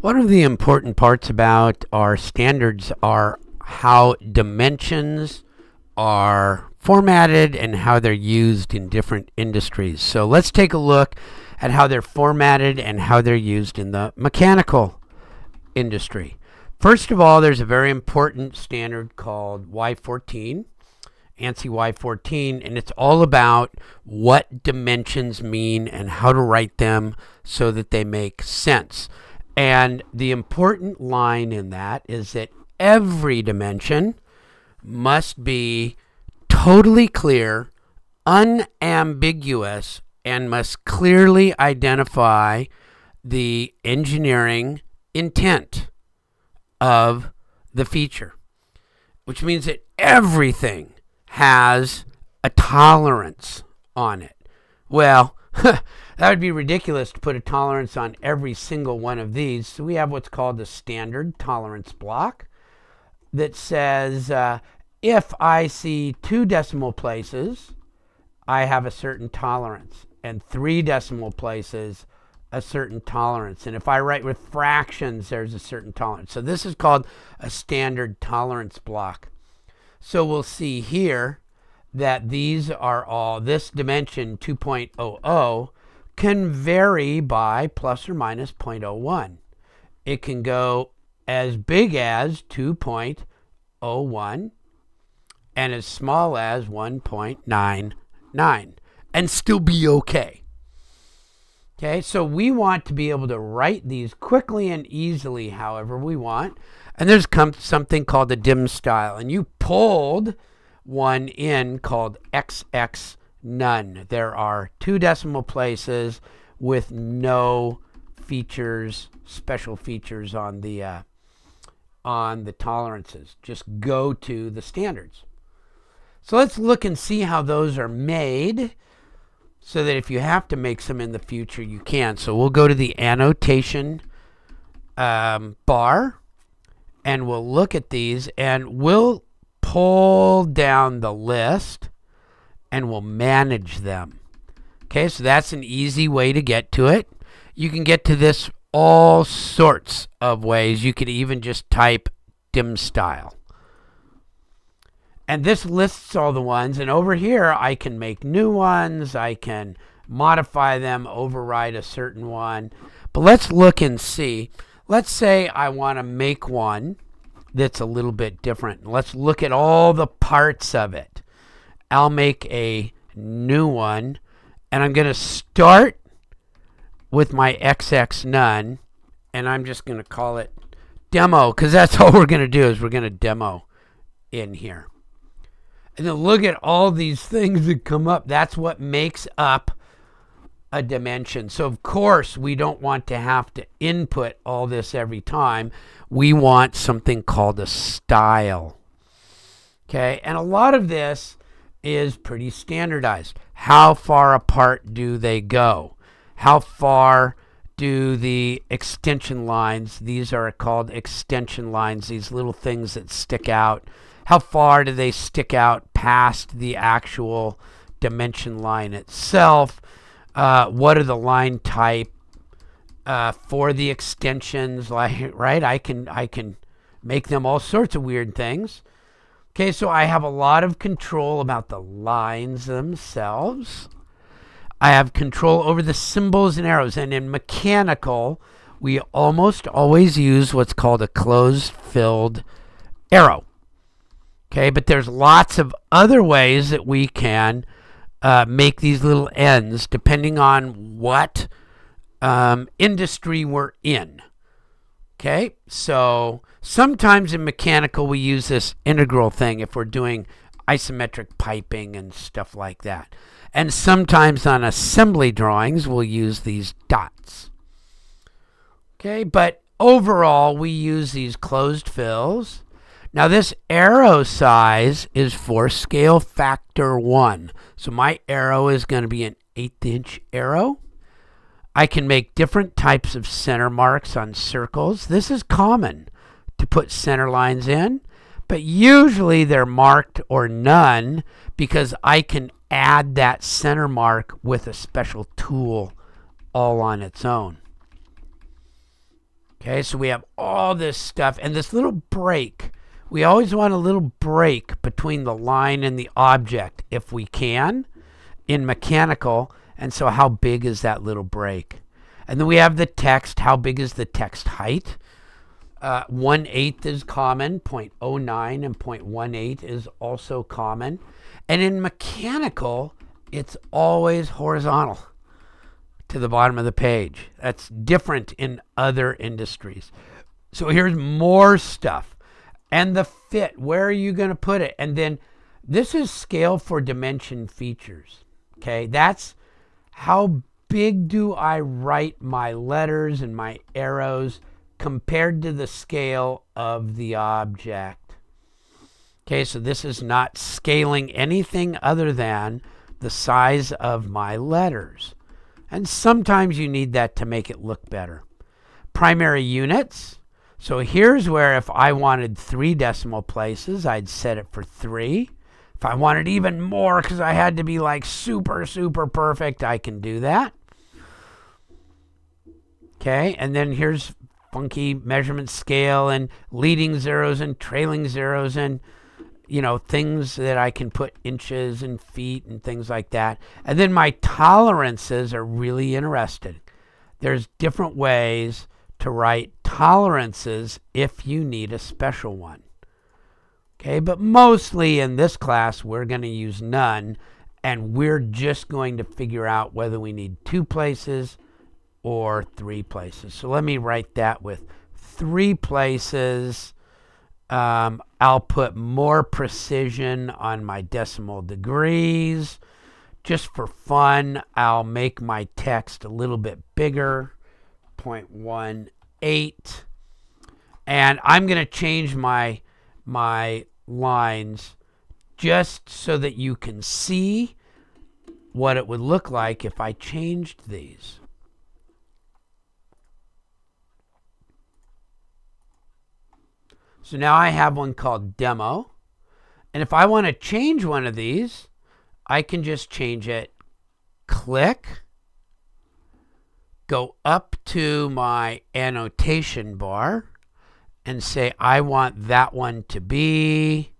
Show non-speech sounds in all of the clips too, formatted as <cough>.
One of the important parts about our standards are how dimensions are formatted and how they're used in different industries. So let's take a look at how they're formatted and how they're used in the mechanical industry. First of all, there's a very important standard called Y14, ANSI Y14, and it's all about what dimensions mean and how to write them so that they make sense. And the important line in that is that every dimension must be totally clear, unambiguous, and must clearly identify the engineering intent of the feature, which means that everything has a tolerance on it. Well, <laughs> That would be ridiculous to put a tolerance on every single one of these. So we have what's called the standard tolerance block that says uh, if I see two decimal places, I have a certain tolerance, and three decimal places, a certain tolerance. And if I write with fractions, there's a certain tolerance. So this is called a standard tolerance block. So we'll see here that these are all, this dimension 2.00 can vary by plus or minus 0.01. It can go as big as 2.01 and as small as 1.99 and still be okay. Okay, so we want to be able to write these quickly and easily however we want. And there's come something called the dim style. And you pulled one in called XX None. There are two decimal places with no features, special features on the uh, on the tolerances. Just go to the standards. So let's look and see how those are made so that if you have to make some in the future, you can. So we'll go to the annotation um, bar and we'll look at these and we'll pull down the list and will manage them. Okay, so that's an easy way to get to it. You can get to this all sorts of ways. You could even just type dim style. And this lists all the ones. And over here, I can make new ones. I can modify them, override a certain one. But let's look and see. Let's say I want to make one that's a little bit different. Let's look at all the parts of it. I'll make a new one and I'm going to start with my XX none and I'm just going to call it demo because that's <laughs> all we're going to do is we're going to demo in here. And then look at all these things that come up. That's what makes up a dimension. So of course we don't want to have to input all this every time. We want something called a style. Okay, and a lot of this is pretty standardized. How far apart do they go? How far do the extension lines, these are called extension lines, these little things that stick out, how far do they stick out past the actual dimension line itself? Uh, what are the line type uh, for the extensions? <laughs> Like, right, I can I can make them all sorts of weird things. Okay, so I have a lot of control about the lines themselves. I have control over the symbols and arrows. And in mechanical, we almost always use what's called a closed filled arrow. Okay, but there's lots of other ways that we can uh, make these little ends depending on what um, industry we're in. Okay, so sometimes in mechanical we use this integral thing if we're doing isometric piping and stuff like that. And sometimes on assembly drawings we'll use these dots. Okay, but overall we use these closed fills. Now this arrow size is for scale factor 1. So my arrow is going to be an eighth inch arrow. I can make different types of center marks on circles. This is common to put center lines in, but usually they're marked or none because I can add that center mark with a special tool all on its own. Okay, so we have all this stuff and this little break. We always want a little break between the line and the object if we can. In mechanical, and so how big is that little break? And then we have the text. How big is the text height? Uh, 1 8 is common, 0.09 and 0.18 is also common. And in mechanical, it's always horizontal to the bottom of the page. That's different in other industries. So here's more stuff. And the fit, where are you going to put it? And then this is scale for dimension features. Okay, that's how big do I write my letters and my arrows compared to the scale of the object? Okay, so this is not scaling anything other than the size of my letters. And sometimes you need that to make it look better. Primary units. So here's where if I wanted three decimal places, I'd set it for three. If I wanted even more because I had to be like super, super perfect, I can do that. Okay, and then here's funky measurement scale and leading zeros and trailing zeros and you know things that I can put inches and feet and things like that. And then my tolerances are really interesting. There's different ways to write tolerances if you need a special one. Okay, but mostly in this class, we're going to use none, and we're just going to figure out whether we need two places or three places. So let me write that with three places. Um, I'll put more precision on my decimal degrees. Just for fun, I'll make my text a little bit bigger, 0.18. And I'm going to change my my lines just so that you can see what it would look like if I changed these. So now I have one called demo. And if I want to change one of these, I can just change it, click, go up to my annotation bar, and say, I want that one to be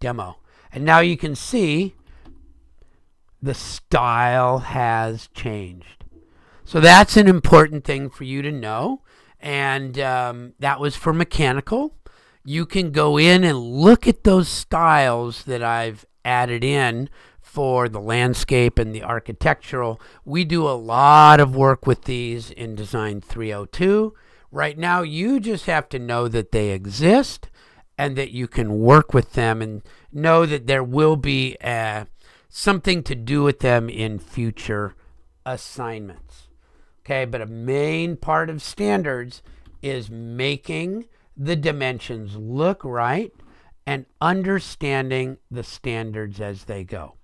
demo. And now you can see the style has changed. So that's an important thing for you to know. And um, that was for mechanical. You can go in and look at those styles that I've added in for the landscape and the architectural. We do a lot of work with these in Design 302. Right now, you just have to know that they exist and that you can work with them and know that there will be uh, something to do with them in future assignments. Okay, but a main part of standards is making the dimensions look right and understanding the standards as they go.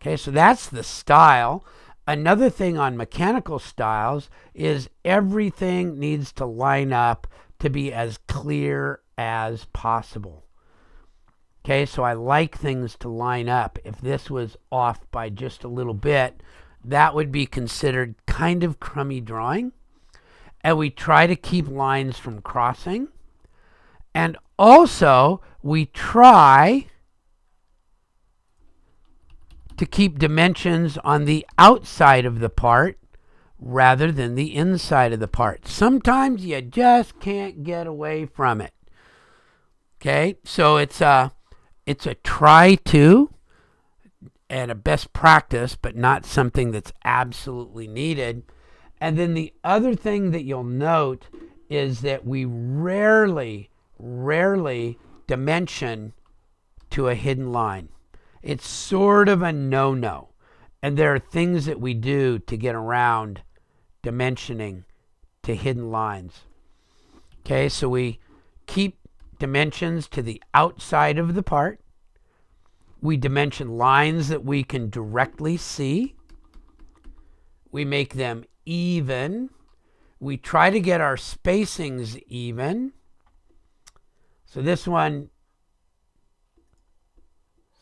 Okay, so that's the style Another thing on mechanical styles is everything needs to line up to be as clear as possible. Okay, so I like things to line up. If this was off by just a little bit, that would be considered kind of crummy drawing. And we try to keep lines from crossing. And also, we try to keep dimensions on the outside of the part rather than the inside of the part. Sometimes you just can't get away from it. Okay, so it's a, it's a try to and a best practice, but not something that's absolutely needed. And then the other thing that you'll note is that we rarely, rarely dimension to a hidden line. It's sort of a no no. And there are things that we do to get around dimensioning to hidden lines. Okay, so we keep dimensions to the outside of the part. We dimension lines that we can directly see. We make them even. We try to get our spacings even. So this one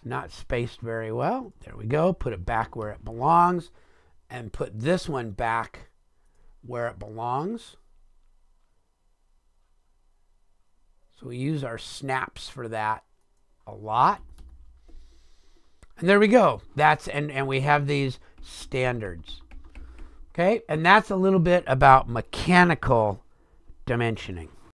it's not spaced very well. There we go. Put it back where it belongs and put this one back where it belongs. So we use our snaps for that a lot. And there we go. That's and, and we have these standards. Okay, and that's a little bit about mechanical dimensioning.